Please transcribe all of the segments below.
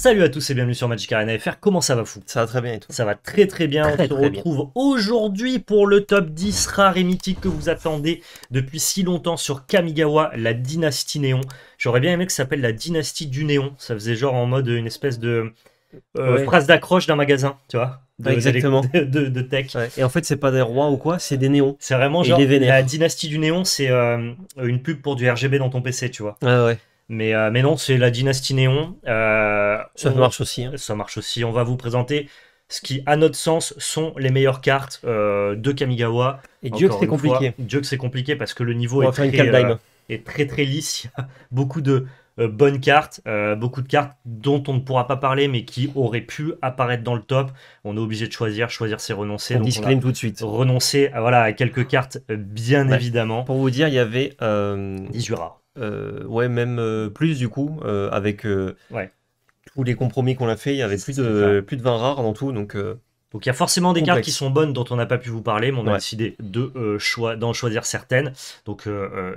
Salut à tous et bienvenue sur Magic Arena FR. Comment ça va fou Ça va très bien et tout. Ça va très très bien. On se retrouve aujourd'hui pour le top 10 rare et mythique que vous attendez depuis si longtemps sur Kamigawa, la dynastie néon. J'aurais bien aimé que ça s'appelle la dynastie du néon. Ça faisait genre en mode une espèce de euh, phrase d'accroche d'un magasin, tu vois exactement. De, tech. Et en fait, c'est pas des rois ou quoi, c'est des néons. C'est vraiment genre la dynastie du néon, c'est euh, une pub pour du RGB dans ton PC, tu vois. Ah ouais. Euh, mais, non, c'est la dynastie Néon. Euh, ça marche aussi. Hein. Ça marche aussi. On va vous présenter ce qui, à notre sens, sont les meilleures cartes euh, de Kamigawa. Et Dieu que c'est compliqué. Dieu que c'est compliqué parce que le niveau est très, lisse. très, y lisse. beaucoup de bonnes cartes, beaucoup de cartes dont on ne pourra pas parler mais qui auraient pu apparaître dans le top. On est obligé de choisir. Choisir, c'est renoncer. On tout de suite. Renoncer à, voilà, quelques cartes, bien évidemment. Pour vous dire, il y avait 18 euh, ouais, même euh, plus du coup, euh, avec tous les compromis qu'on a fait, il y avait plus de, plus de 20 rares dans tout, donc... Donc il y a forcément des cartes qui sont bonnes dont on n'a pas pu vous parler, mais on a décidé de choix, d'en choisir certaines. Donc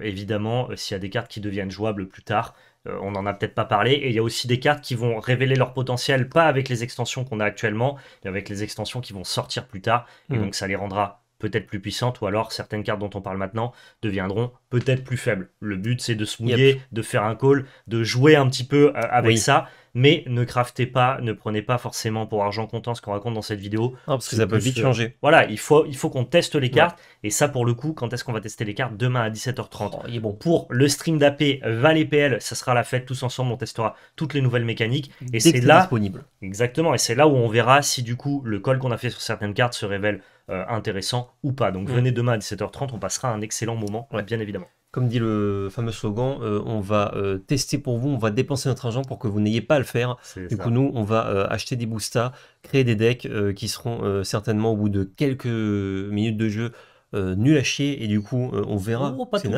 évidemment, s'il y a des cartes qui deviennent jouables plus tard, on n'en a peut-être pas parlé. Et il y a aussi des cartes qui vont révéler leur potentiel, pas avec les extensions qu'on a actuellement, mais avec les extensions qui vont sortir plus tard. Et mm. donc ça les rendra peut-être plus puissantes, ou alors certaines cartes dont on parle maintenant deviendront peut-être plus faibles. Le but, c'est de se mouiller, de faire un call, de jouer un petit peu euh, avec ça, mais ne craftez pas, ne prenez pas forcément pour argent comptant ce qu'on raconte dans cette vidéo. parce que ça peut vite changer. Voilà, il faut, il faut qu'on teste les cartes, et ça pour le coup, quand est-ce qu'on va tester les cartes Demain à 17h30. bon. Pour le stream d'AP les PL, ça sera la fête, tous ensemble on testera toutes les nouvelles mécaniques, et c'est là... Disponible. Exactement, et c'est là où on verra si du coup le call qu'on a fait sur certaines cartes se révèle euh, intéressant ou pas. Donc mm. venez demain à 17h30, on passera un excellent moment, bien évidemment comme dit le fameux slogan, euh, on va euh, tester pour vous, on va dépenser notre argent pour que vous n'ayez pas à le faire. Du coup, nous, on va euh, acheter des boostas, créer des decks qui seront certainement au bout de quelques minutes de jeu nuls à chier, et du coup, on verra. Oh, c'est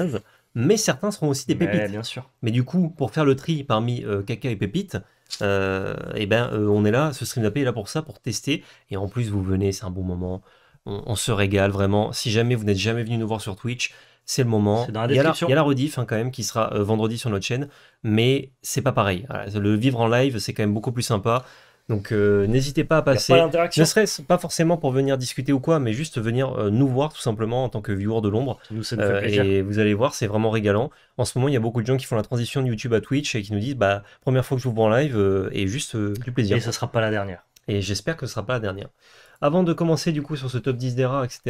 Mais certains seront aussi des pépites. bien sûr. Mais du coup, pour faire le tri parmi caca et pépites, eh ben, on est là, ce stream d'AP est là pour ça, pour tester. Et en plus, vous venez, c'est un bon moment. On, on se régale vraiment. Si jamais vous n'êtes jamais venu nous voir sur Twitch, c'est le moment. Dans la il, y a rediff hein, quand même qui sera euh, vendredi sur notre chaîne, mais c'est pas pareil. le vivre en live, c'est quand même beaucoup plus sympa. Donc euh, n'hésitez pas à passer. Pas ne serait-ce pas forcément pour venir discuter ou quoi, mais juste venir euh, nous voir tout simplement en tant que viewer de l'ombre. Et vous allez voir, c'est vraiment régalant. En ce moment, il y a beaucoup de gens qui font la transition de YouTube à Twitch et qui nous disent bah première fois que je vous vois en live et juste du plaisir. Et ça sera pas la dernière. Et j'espère que ce ne sera pas la dernière. Avant de commencer du coup sur ce top 10 des rats etc.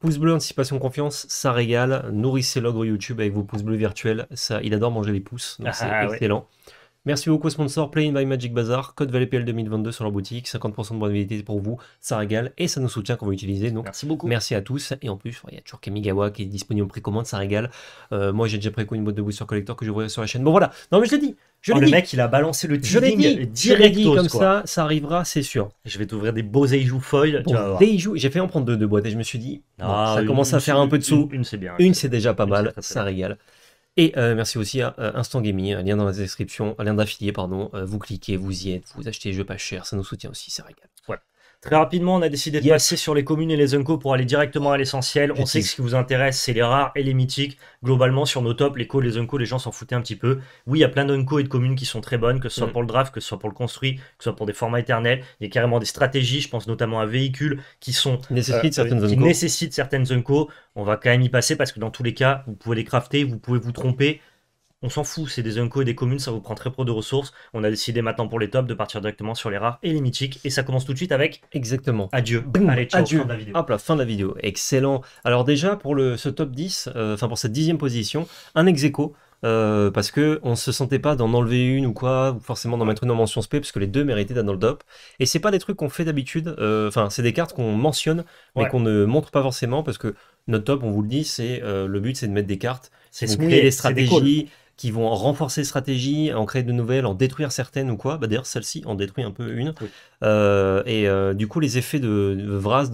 Pouces bleu, anticipation, confiance, ça régale. Nourrissez l'ogre YouTube avec vos pouces bleus virtuels. Ça, il adore manger les pouces, donc ah, c'est ah, excellent. Merci beaucoup sponsor Playing by Magic Bazaar, code pl 2022 sur leur boutique, 50% de mobilité pour vous, ça régale et ça nous soutient qu'on va utiliser Donc merci beaucoup. Merci à tous et en plus il y a toujours Kamigawa qui est disponible en précommande, ça régale. Euh, moi j'ai déjà précommandé une boîte de booster collector que j'ouvrirai sur la chaîne. Bon voilà, non mais je l'ai dit, je oh, le mec, il a balancé le teasing direct. Dit, comme ça, ça arrivera, c'est sûr. Je vais t'ouvrir des beaux Eiju foil. j'ai fait en prendre deux boîtes et je me suis dit, ah ça commence à faire un peu de sous. Une, c'est bien. Une, c'est déjà pas mal, ça régale. Et euh, merci aussi à euh, Instant Gaming, lien dans la description, lien d'affilié, pardon. Euh, vous cliquez, vous y êtes, vous achetez les jeux pas chers, ça nous soutient aussi, c'est régal. Très rapidement, on a décidé de passer sur les communes et les uncos pour aller directement à l'essentiel. On sait que ce qui vous intéresse, c'est les rares et les mythiques. Globalement, sur nos tops, les co, les uncos, les gens s'en foutaient un petit peu. Oui, il y a plein d'uncos et de communes qui sont très bonnes, que ce soit mm. pour le draft, que ce soit pour le construit, que ce soit pour des formats éternels. Il y a carrément des stratégies, je pense notamment à véhicules, qui sont euh, nécessitent certaines qui nécessitent certaines uncos. On va quand même y passer parce que dans tous les cas, vous pouvez les crafter, vous pouvez vous tromper on s'en fout, c'est des uncos et des communes, ça vous prend très peu de ressources. On a décidé maintenant pour les tops de partir directement sur les rares et les mythiques. Et ça commence tout de suite avec. Exactement. Adieu. Allez, fin de la vidéo. Hop là, fin de la vidéo. Excellent. Alors, déjà, pour ce top 10, euh, enfin pour cette dixième position, un ex euh, parce que on se sentait pas d'en enlever une ou quoi, ou forcément d'en mettre une en mention spé, parce que les deux méritaient d'un dans le top. Et c'est pas des trucs qu'on fait d'habitude, euh, enfin c'est des cartes qu'on mentionne, mais qu'on ne montre pas forcément, parce que notre top, on vous le dit, c'est le but, c'est de mettre des cartes, c'est de créer des stratégies, qui vont renforcer stratégie en créer de nouvelles, en détruire certaines ou quoi. Bah, d'ailleurs, celle-ci en détruit un peu une. Euh, et euh, du coup, les effets de, de Vras,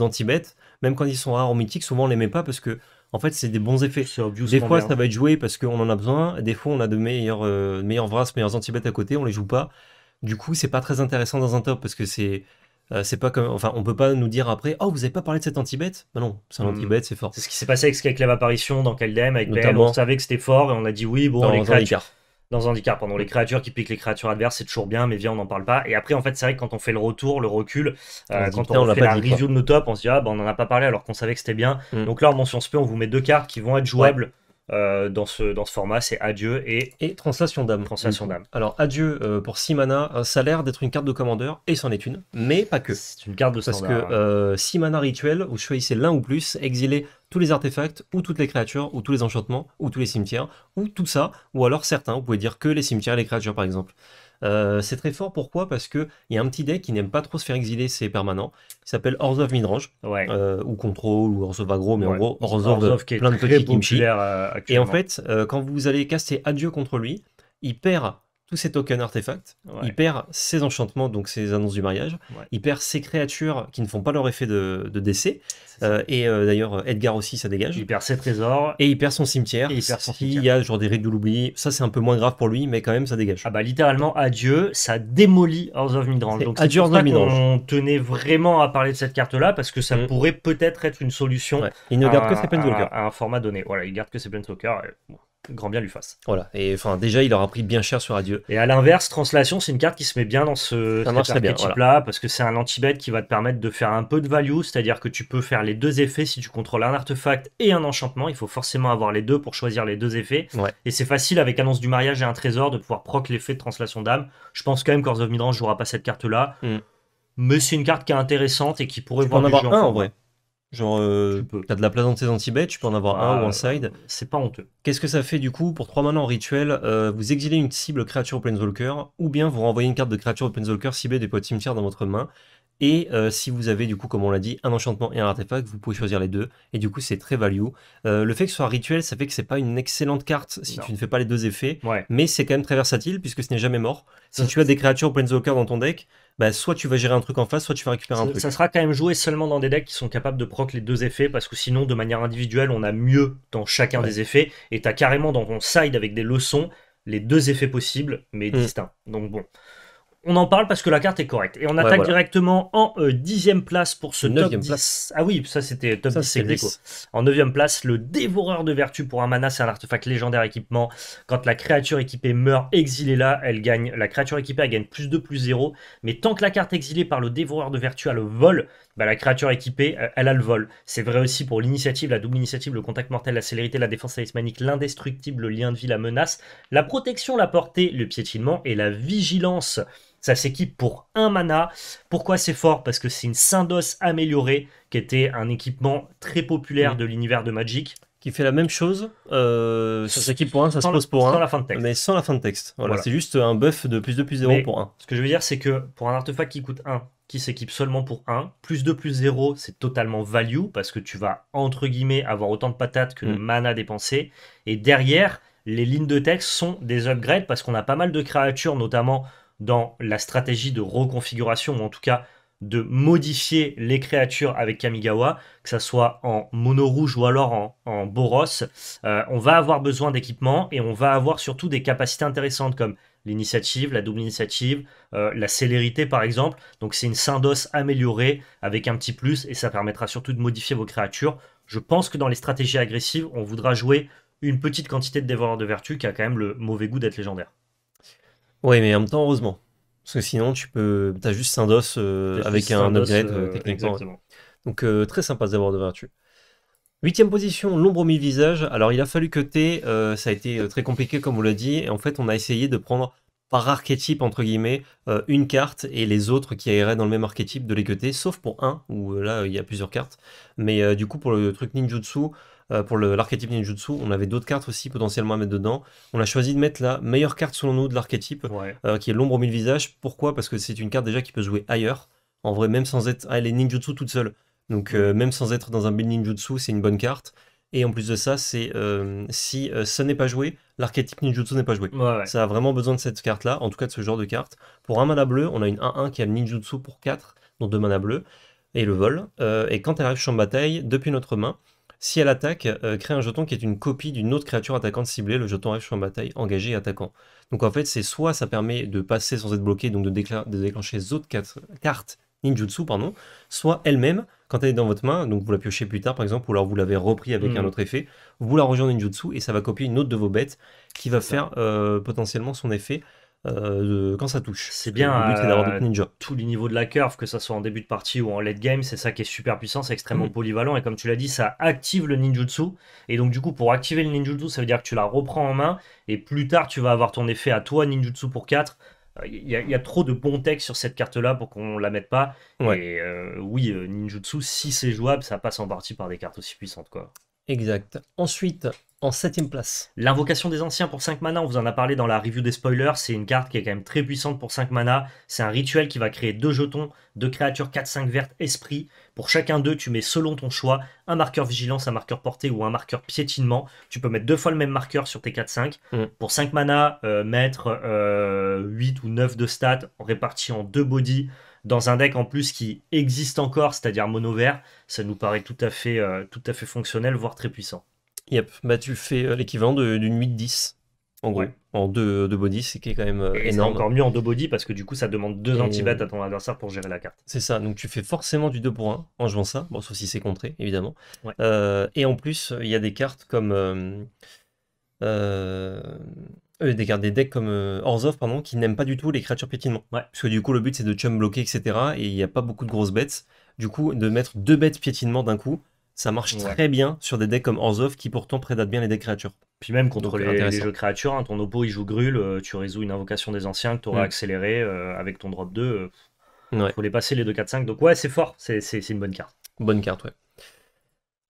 même quand ils sont rares en mythique, souvent on les met pas parce que. En fait, c'est des bons effets. Des fois, ça va être joué parce qu'on en a besoin. Des fois, on a de meilleurs, euh, meilleurs Vras, meilleurs antibètes à côté, on les joue pas. Du coup, c'est pas très intéressant dans un top parce que c'est euh, c'est pas comme, enfin, on peut pas nous dire après, oh, vous avez pas parlé de cet antibête Bah non, c'est un hmm. antibête, c'est fort. C'est ce qui s'est passé avec l'apparition Apparition dans Kaldem, avec on savait que c'était fort et on a dit oui, bon, dans, les Dans pendant les créatures qui piquent les créatures adverses, c'est toujours bien, mais viens, on n'en parle pas. Et après, en fait, c'est vrai que quand on fait le retour, le recul, euh, quand on, fait la review de nos tops, on se dit, ah, bah, on en a pas parlé alors qu'on savait que c'était bien. Hmm. Donc là, en mention spé, on vous met deux cartes qui vont être jouables. Euh, dans, ce, dans ce format, c'est Adieu et, et Translation d'âme. Translation d'âme. Alors Adieu euh, pour Simana, mana, ça a l'air d'être une carte de commandeur, et c'en est une, mais pas que. C'est une carte de Parce que euh, Simana mana rituel, vous choisissez l'un ou plus, exiler tous les artefacts, ou toutes les créatures, ou tous les enchantements, ou tous les cimetières, ou tout ça, ou alors certains, vous pouvez dire que les cimetières et les créatures par exemple. Euh, c'est très fort, pourquoi Parce qu'il y a un petit deck qui n'aime pas trop se faire exiler c'est permanent, Il s'appelle Horse of Midrange, euh, ou Control, ou Horse of Agro, mais en gros, Horse of plein de petits kimchi. Euh, et en fait, quand vous allez casser Adieu contre lui, il perd tous ses tokens artefacts, il perd ses enchantements, donc ses annonces du mariage, il perd ses créatures qui ne font pas leur effet de, décès, euh, et euh, d'ailleurs Edgar aussi ça dégage. Il perd ses trésors. Et il perd son cimetière. s'il il y a genre des règles de l'oubli, ça c'est un peu moins grave pour lui, mais quand même ça dégage. Ah bah littéralement, adieu, ça démolit House of Midrange. Donc adieu House of Midrange. On tenait vraiment à parler de cette carte-là, parce que ça mm. pourrait peut-être être une solution. Il ne garde que ses un format donné, voilà, il garde que ses Planeswalkers. Et grand bien lui fasse. Voilà, et enfin déjà il aura pris bien cher sur Adieu. Et à l'inverse, Translation, c'est une carte qui se met bien dans ce type là parce que c'est un anti-bet qui va te permettre de faire un peu de value, c'est-à-dire que tu peux faire les deux effets si tu contrôles un artefact et un enchantement, il faut forcément avoir les deux pour choisir les deux effets. Et c'est facile avec Annonce du mariage et un trésor de pouvoir proc l'effet de Translation d'âme. Je pense quand même qu'Ors of Midrange jouera pas cette carte-là, hmm. mais c'est une carte qui est intéressante et qui pourrait tu en avoir un en vrai. Genre, euh, tu de la place dans tes tu peux en avoir un ah, ou un side. Euh, c'est pas honteux. Qu'est-ce que ça fait du coup pour 3 mana en rituel euh, Vous exilez une cible créature Planeswalker, ou bien vous renvoyez une carte de créature Planeswalker ciblée des potes cimetières dans votre main. Et euh, si vous avez du coup, comme on l'a dit, un enchantement et un artefact, vous pouvez choisir les deux. Et du coup, c'est très value. Euh, le fait que ce soit rituel, ça fait que c'est pas une excellente carte si tu ne fais pas les deux effets. Mais c'est quand même très versatile puisque ce n'est jamais mort. Si tu as des créatures Planeswalker dans ton deck, bah, soit tu vas gérer un truc en face, soit tu vas récupérer un truc. Ça sera quand même joué seulement dans des decks qui sont capables de proc les deux effets, parce que sinon, de manière individuelle, on a mieux dans chacun des effets, et tu as carrément dans ton side avec des leçons les deux effets possibles, mais mm. distincts. Donc bon on en parle parce que la carte est correcte. Et on attaque directement en euh, dixième place pour ce 9 10. Place. Ah oui, ça c'était top ça, le déco. En neuvième place, le dévoreur de vertu pour un mana, c'est un artefact légendaire équipement. Quand la créature équipée meurt, exilée là, elle gagne. La créature équipée, gagne plus 2, plus 0. Mais tant que la carte exilée par le dévoreur de vertu a le vol, bah, la créature équipée, euh, elle a le vol. C'est vrai aussi pour l'initiative, la double initiative, le contact mortel, la célérité, la défense talismanique, l'indestructible, le lien de vie, la menace, la protection, la portée, le piétinement et la vigilance. Ça s'équipe pour un mana. Pourquoi c'est fort Parce que c'est une Syndos améliorée, qui était un équipement très populaire mm. de l'univers de Magic. Qui fait la même chose, euh, ça s'équipe pour un, ça se pose pour 1. Sans la fin de texte. Mais sans la fin de texte. Voilà, c'est juste un buff de plus de plus 0 pour 1. Ce que je veux dire, c'est que pour un artefact qui coûte 1, qui s'équipe seulement pour 1. Plus de plus 0, c'est totalement value parce que tu vas entre guillemets avoir autant de patates que de mm. mana dépensé. Et derrière, les lignes de texte sont des upgrades parce qu'on a pas mal de créatures, notamment dans la stratégie de reconfiguration, ou en tout cas de modifier les créatures avec Kamigawa, que ce soit en mono rouge ou alors en, boros, euh, on va avoir besoin d'équipement et on va avoir surtout des capacités intéressantes comme l'initiative, la double initiative, euh, la célérité par exemple. Donc c'est une syndos améliorée avec un petit plus et ça permettra surtout de modifier vos créatures. Je pense que dans les stratégies agressives, on voudra jouer une petite quantité de dévoreurs de vertu qui a quand même le mauvais goût d'être légendaire. Oui, mais en même temps, heureusement. Parce que sinon, tu peux, as juste un euh, avec un upgrade euh, euh, techniquement. Donc, très sympa d'avoir de vertu. Huitième position, l'ombre au mille-visages. Alors, il a fallu que T, ça a été très compliqué, comme on l'a dit. Et en fait, on a essayé de prendre par archétype, entre guillemets, une carte et les autres qui iraient dans le même archétype de les goûter, sauf pour un, où là, il y a plusieurs cartes. Mais du coup, pour le truc ninjutsu, euh, pour l'archétype ninjutsu. On avait d'autres cartes aussi potentiellement à mettre dedans. On a choisi de mettre la meilleure carte selon nous de l'archétype, euh, qui est l'ombre au mille visages. Pourquoi Parce que c'est une carte déjà qui peut jouer ailleurs. En vrai, même sans être. Ah, elle est ninjutsu toute seule. Donc, euh, même sans être dans un build ninjutsu, c'est une bonne carte. Et en plus de ça, c'est si ça n'est pas joué, l'archétype ninjutsu n'est pas joué. Ça a vraiment besoin de cette carte-là, en tout cas de ce genre de carte. Pour un mana bleu, on a une 1-1 qui a le ninjutsu pour 4, donc 2 mana bleu, et le vol. et quand elle arrive sur bataille, depuis notre main, si elle attaque, euh, crée un jeton qui est une copie d'une autre créature attaquante ciblée. Le jeton arrive sur bataille engagé, et attaquant. Donc en fait, c'est soit ça permet de passer sans être bloqué, donc de, déclencher les autres quatre cartes ninjutsu, pardon, soit elle-même, quand elle est dans votre main, donc vous la piochez plus tard par exemple, ou alors vous l'avez repris avec hmm. un autre effet, vous la rejoignez en ninjutsu et ça va copier une autre de vos bêtes qui va faire euh, potentiellement son effet. Euh, quand ça touche. C'est bien euh, Tous les niveaux de la curve, que ce soit en début de partie ou en late game, c'est ça qui est super puissant, c'est extrêmement mm. polyvalent et comme tu l'as dit, ça active le ninjutsu et donc du coup pour activer le ninjutsu, ça veut dire que tu la reprends en main et plus tard tu vas avoir ton effet à toi ninjutsu pour 4 il euh, y, a, trop de bons textes sur cette carte-là pour qu'on la mette pas. oui, Ninjutsu, si c'est jouable, ça passe en partie par des cartes aussi puissantes. quoi. Exact. Ensuite, en 7 place. L'invocation des anciens pour 5 mana, on vous en a parlé dans la review des spoilers, c'est une carte qui est quand même très puissante pour 5 mana. C'est un rituel qui va créer deux jetons, de créatures 4-5 vertes, esprit. Pour chacun d'eux, tu mets selon ton choix un marqueur vigilance, un marqueur portée ou un marqueur piétinement. Tu peux mettre deux fois le même marqueur sur tes 4-5. Mm. Pour 5 mana, euh, mettre 8 euh, ou 9 de stats répartis en deux body dans un deck en plus qui existe encore, c'est-à-dire mono vert, ça nous paraît tout à fait, euh, tout à fait fonctionnel, voire très puissant. Yep, bah tu fais euh, l'équivalent d'une 8-10, en gros, en 2 euh, body, c'est qui est quand même euh, et énorme. C'est encore mieux en deux body parce que du coup ça demande 2 anti à ton adversaire pour gérer la carte. C'est ça, donc tu fais forcément du 2 pour 1 en jouant ça, bon sauf si c'est contré évidemment. et en plus, il y a des cartes comme. des, cartes, des decks comme euh, pardon, qui n'aiment pas du tout les créatures piétinement. Ouais. Parce que du coup, le but c'est de chum bloquer, etc. Et il n'y a pas beaucoup de grosses bêtes. Du coup, de mettre deux bêtes piétinement d'un coup, ça marche très bien sur des decks comme Orzhov qui pourtant prédate bien les decks créatures. Puis même contre les, euh, jeux créatures, hein, ton oppo il joue Grul, euh, tu résous une invocation des anciens que tu auras mm. accéléré euh, avec ton drop 2. Il Faut les passer les 2-4-5. Donc ouais, c'est fort, c'est une bonne carte. Bonne carte, ouais.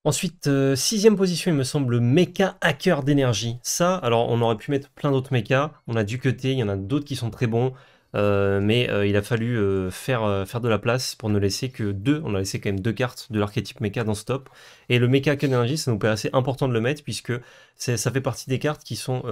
Ensuite, sixième position, il me semble, Mecha Hacker d'énergie. Ça, alors on aurait pu mettre plein d'autres mechas. On a du côté il y en a d'autres qui sont très bons. Euh, mais euh, il a fallu euh, faire, faire de la place pour ne laisser que deux. On a laissé quand même deux cartes de l'archétype méca dans ce top. Et le méca Kenergy, ça nous paraît assez important de le mettre puisque ça fait partie des cartes qui sont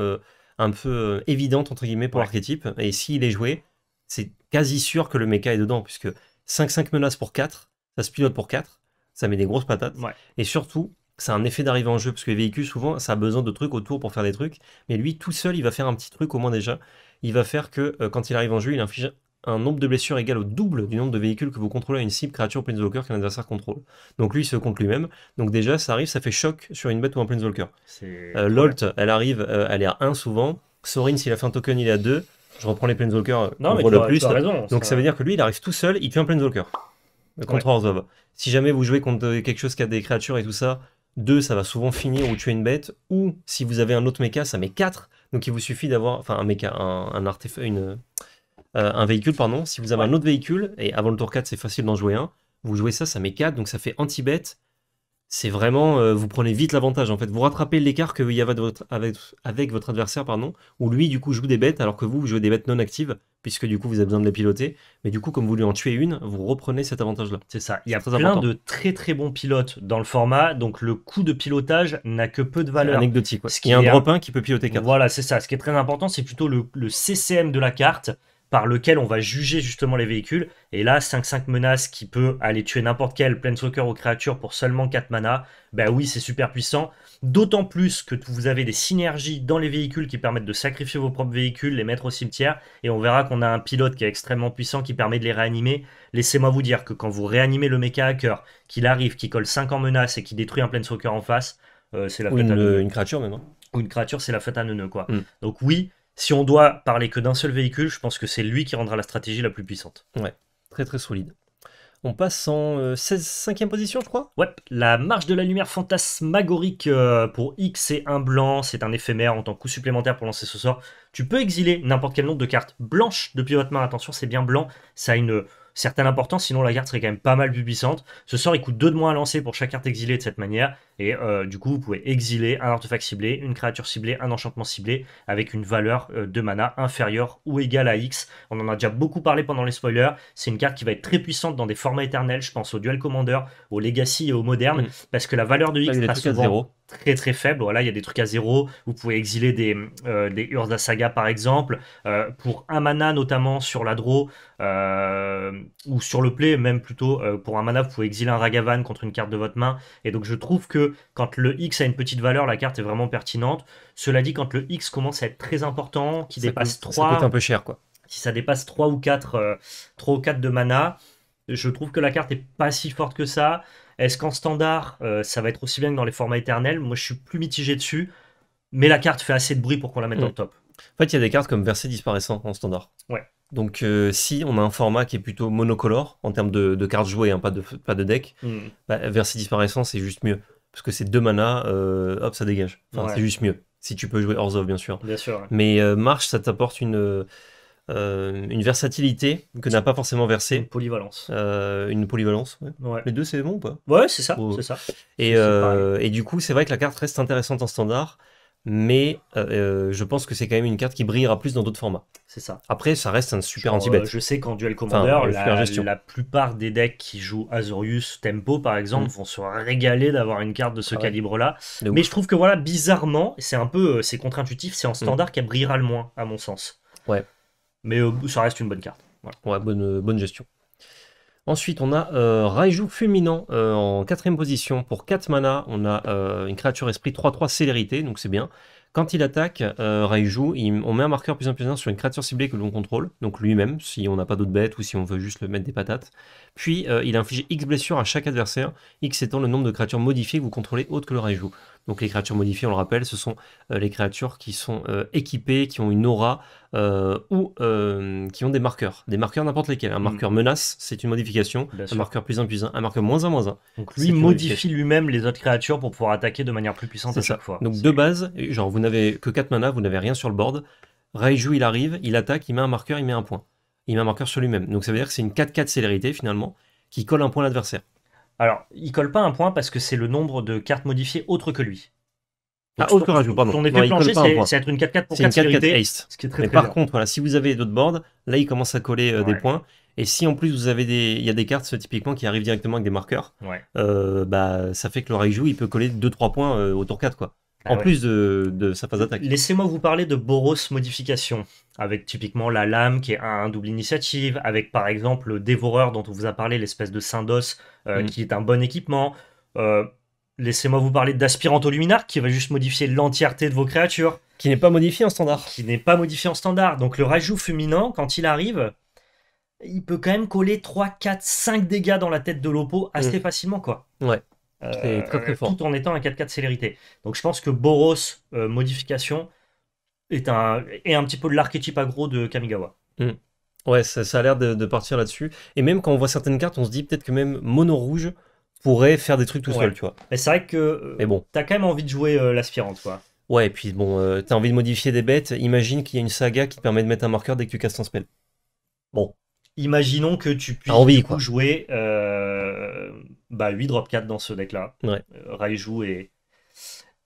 un peu évidentes entre guillemets pour l'archétype. Et s'il est joué, c'est quasi sûr que le méca est dedans puisque 5-5 menaces pour 4, ça se pilote pour 4, ça met des grosses patates. Et surtout, c'est un effet d'arrivée en jeu, parce que les véhicules, souvent, ça a besoin de trucs autour pour faire des trucs. Mais lui, tout seul, il va faire un petit truc au moins déjà il va faire que euh, quand il arrive en jeu, il inflige un nombre de blessures égal au double du nombre de véhicules que vous contrôlez à une cible, créature Planeswalker qu'un adversaire contrôle. Donc lui, il se compte lui-même. Donc déjà, ça arrive, ça fait choc sur une bête ou un Planeswalker. Euh, Lolt, elle arrive, euh, elle est à 1 souvent. Sorin, s'il a fait un token, il est à 2. Je reprends les Planeswalkers, euh, non, le plus. Donc ça veut dire que lui, il arrive tout seul, il tue un Planeswalker contre ouais. Orzhov. Si jamais vous jouez contre quelque chose qui a des créatures et tout ça, 2, ça va souvent finir ou tuer une bête. Ou si vous avez un autre méca, ça met 4. Donc il vous suffit d'avoir, enfin un méca, un, un une, euh, un véhicule, pardon. Si vous avez un autre véhicule, et avant le tour 4, c'est facile d'en jouer un, vous jouez ça, ça met 4, donc ça fait anti-bête, c'est vraiment euh, vous prenez vite l'avantage en fait. Vous rattrapez l'écart qu'il y avait avec, votre adversaire, pardon, où lui du coup joue des bêtes alors que vous, vous jouez des bêtes non actives, puisque du coup vous avez besoin de les piloter. Mais du coup, comme vous lui en tuez une, vous reprenez cet avantage là. C'est ça. Il y a plein de très très bons pilotes dans le format, donc le coût de pilotage n'a que peu de valeur. Anecdotique. quoi. Ce qui est un drop qui peut piloter 4. Voilà, c'est ça. Ce qui est très important, c'est plutôt le, le CCM de la carte par lequel on va juger justement les véhicules. Et là, 5-5 menaces qui peut aller tuer n'importe quel Planeswalker ou créature pour seulement 4 mana, ben oui, c'est super puissant. D'autant plus que vous avez des synergies dans les véhicules qui permettent de sacrifier vos propres véhicules, les mettre au cimetière, et on verra qu'on a un pilote qui est extrêmement puissant qui permet de les réanimer. Laissez-moi vous dire que quand vous réanimez le mecha hacker, qu'il arrive, qu'il colle 5 en menace et qui détruit un Planeswalker en face, euh, c'est la fête euh, une, créature même. Hein. Ou une créature, c'est la fête à quoi. Hmm. Donc oui, si on doit parler que d'un seul véhicule, je pense que c'est lui qui rendra la stratégie la plus puissante. Ouais, très très solide. On passe en 16 16, 5e position, je crois Ouais, la marche de la lumière fantasmagorique euh, pour X et un blanc, c'est un éphémère en tant que coût supplémentaire pour lancer ce sort. Tu peux exiler n'importe quel nombre de cartes blanches depuis votre main, attention, c'est bien blanc, ça a une euh, certaine importance, sinon la carte serait quand même pas mal plus puissante. Ce sort, il coûte 2 de moins à lancer pour chaque carte exilée de cette manière. Et euh, du coup, vous pouvez exiler un artefact ciblé, une créature ciblée, un enchantement ciblé avec une valeur euh, de mana inférieure ou égale à X. On en a déjà beaucoup parlé pendant les spoilers. C'est une carte qui va être très puissante dans des formats éternels. Je pense au Duel Commander, au Legacy et au Moderne mm. parce que la valeur de X sera souvent 0. très très faible. Voilà, il y a des trucs à zéro. Vous pouvez exiler des, euh, des Urza Saga par exemple. Euh, pour un mana, notamment sur la draw ou sur le play, même plutôt pour un mana, vous pouvez exiler un Ragavan contre une carte de votre main. Et donc, je trouve que quand le X a une petite valeur, la carte est vraiment pertinente. Cela dit, quand le X commence à être très important, qui dépasse trois, 3. Ça coûte un peu cher, quoi. Si ça dépasse 3 ou 4, euh, trois de mana, je trouve que la carte est pas si forte que ça. Est-ce qu'en standard, euh, ça va être aussi bien que dans les formats éternels Moi, je suis plus mitigé dessus. Mais la carte fait assez de bruit pour qu'on la mette mm. en top. En fait, il y a des cartes comme Verset disparaissant en standard. Ouais. Donc euh, si on a un format qui est plutôt monocolore en termes de, cartes jouées, hein, pas, de, pas de deck, mm. bah, Versé disparaissant c'est juste mieux parce que c'est deux manas, euh, hop, ça dégage. Enfin, c'est juste mieux. Si tu peux jouer hors bien sûr. Bien sûr. Mais euh, Marche, ça t'apporte une, euh, une versatilité que n'a pas forcément versé. Une polyvalence. une polyvalence, ouais. Les deux, c'est bon ou pas Ouais, c'est ça, ça. Et, et du coup, c'est vrai que la carte reste intéressante en standard mais euh, euh, je pense que c'est quand même une carte qui brillera plus dans d'autres formats. C'est ça. Après, ça reste un super anti-bet. Euh, je sais qu'en duel commander, la, la, plupart des decks qui jouent Azorius Tempo, par exemple, mm. vont se régaler d'avoir une carte de ce ah calibre-là. Mais je trouve que voilà, bizarrement, c'est un peu, c'est contre-intuitif, c'est en mm. standard qu'elle brillera le moins, à mon sens. Ouais. Mais ça reste une bonne carte. Ouais, bonne, bonne gestion. Ensuite, on a euh, Raijou Raiju Fulminant euh, en quatrième position pour 4 mana. On a euh, une créature esprit 3-3 célérité, donc c'est bien. Quand il attaque, Raiju, on met un marqueur plus un plus sur une créature ciblée que l'on contrôle, donc lui-même, si on n'a pas d'autres bêtes ou si on veut juste le mettre des patates. Puis, il inflige X blessures à chaque adversaire, X étant le nombre de créatures modifiées que vous contrôlez autres que le Raiju. Donc les créatures modifiées, on le rappelle, ce sont euh, les créatures qui sont euh, équipées, qui ont une aura euh, ou qui ont des marqueurs. Des marqueurs n'importe lesquels. Un hmm. marqueur menace, c'est une modification. un marqueur plus 1 plus 1, un marqueur moins 1 moins 1. Donc lui modifie lui-même les autres créatures pour pouvoir attaquer de manière plus puissante à chaque fois. Donc de base, genre vous n'avez que 4 mana, vous n'avez rien sur le board. Raiju, il arrive, il attaque, il met un marqueur, il met un point. Il met un marqueur sur lui-même. Donc ça veut dire que c'est une 4-4 célérité finalement qui colle un point à l'adversaire. Alors, il colle pas un point parce que c'est le nombre de cartes modifiées autres que lui. Ah, Donc, ah, autre que rajout, pardon. Ton effet non, plancher, c'est être une 4-4 pour 4, 4, 4, 4 ace. Ce qui est très, Mais par contre, voilà, si vous avez d'autres boards, là, il commence à coller euh, des points. Et si en plus vous avez des, il y a des cartes typiquement qui arrivent directement avec des marqueurs, ouais. euh, bah ça fait que le Raiju il peut coller 2-3 points euh, au tour 4 quoi. Ah en plus de, sa phase d'attaque. Laissez-moi vous parler de Boros modification, avec typiquement la lame qui est un, double initiative, avec par exemple le dévoreur dont on vous a parlé, l'espèce de Saint euh, mm. qui est un bon équipement. Euh, laissez-moi vous parler d'Aspirant au Luminar qui va juste modifier l'entièreté de vos créatures. Qui n'est pas modifié en standard. Qui n'est pas modifié en standard. Donc le rajout Fuminant, quand il arrive, il peut quand même coller 3, 4, 5 dégâts dans la tête de l'opo assez mm. facilement, quoi. Ouais. Euh, tout en étant un 4-4 célérité. Donc je pense que Boros euh, modification est un, est un petit peu de l'archétype agro de Kamigawa. Hmm. Ouais, ça, a l'air de, partir là-dessus. Et même quand on voit certaines cartes, on se dit peut-être que même mono rouge pourrait faire des trucs tout seul, tu vois. Mais c'est vrai que euh, Mais bon. t'as quand même envie de jouer l'aspirante, quoi. Ouais, et puis bon, t'as envie de modifier des bêtes. Imagine qu'il y a une saga qui te permet de mettre un marqueur dès que tu casses un spell. Bon. Imaginons que tu puisses envie, jouer bah, 8 drop 4 dans ce deck-là. Euh, et,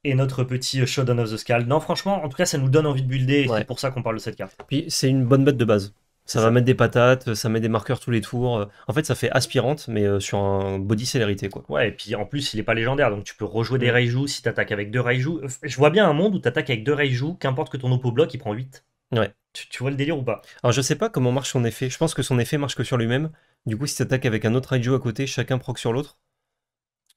et notre petit showdown of the Skull. Non, franchement, en tout cas, ça nous donne envie de builder c'est pour ça qu'on parle de cette carte. Puis c'est une bonne bête de base. Ça va mettre des patates, ça met des marqueurs tous les tours. En fait, ça fait aspirante, mais euh, sur un body célérité. Quoi. Ouais, et puis en plus, il n'est pas légendaire, donc tu peux rejouer des Raiju si tu attaques avec deux Raiju. Euh, je vois bien un monde où tu attaques avec deux Raiju, qu'importe que ton oppo bloque il prend 8. Ouais. Tu, vois le délire ou pas Alors je sais pas comment marche son effet. Je pense que son effet marche que sur lui-même. Du coup, si t'attaques avec un autre Raiju à côté, chacun proc sur l'autre.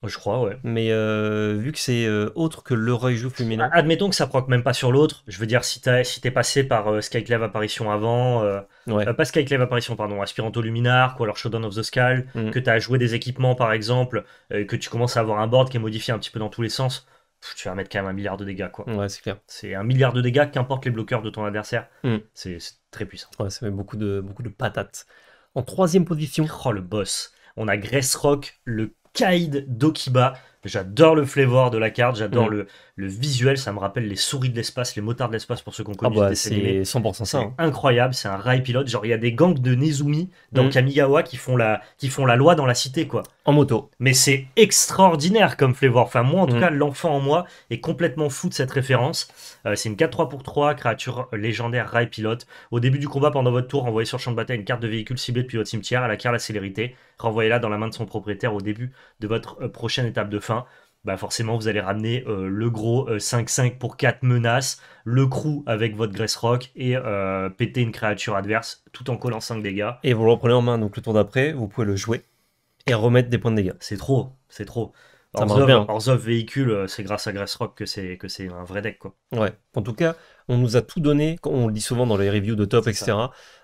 Je crois, ouais. Mais euh, vu que c'est euh, autre que le Raiju Fumina. Ah, admettons que ça proc même pas sur l'autre. Je veux dire, si t'es si passé par euh, Skyclave Apparition avant, pas Skyclave Apparition, pardon, Aspiranto Luminar, ou alors Showdown of the Skull, mm. que t'as joué des équipements par exemple, que tu commences à avoir un board qui est modifié un petit peu dans tous les sens, tu vas mettre quand même un milliard de dégâts. Quoi. Ouais, c'est clair. C'est un milliard de dégâts, qu'importe les bloqueurs de ton adversaire. Hmm. C'est très puissant. Ouais, ça met beaucoup de, beaucoup de patates. En troisième position. Oh, le boss. On a Grace Rock, le Kaïd d'Okiba. J'adore le flavor de la carte, j'adore mm. le, visuel, ça me rappelle les souris de l'espace, les motards de l'espace pour ceux qu'on connaît. Ah bah, c'est 100% hein. Incroyable, c'est un rail pilote. Genre, il y a des gangs de Nezumi dans mm. Kamigawa qui font, la, qui font la loi dans la cité, quoi. En moto. Mais c'est extraordinaire comme flavor. Enfin, moi, en tout mm. cas, l'enfant en moi est complètement fou de cette référence. Euh, c'est une 4-3 pour 3, créature légendaire rail pilote. Au début du combat, pendant votre tour, envoyez sur champ de bataille une carte de véhicule ciblé depuis votre cimetière, à la carte la célérité. Renvoyez-la dans la main de son propriétaire au début de votre euh, prochaine étape de bah forcément vous allez ramener euh, le gros 5-5 euh, pour 4 menaces, le crew avec votre Grace Rock et euh, péter une créature adverse tout en collant 5 dégâts. Et vous le reprenez en main, donc le tour d'après, vous pouvez le jouer et remettre des points de dégâts. C'est trop, c'est trop. of véhicule, c'est grâce à Grace Rock que c'est que c'est un vrai deck quoi. Ouais. En tout cas, on nous a tout donné. On le dit souvent dans les reviews de top, etc.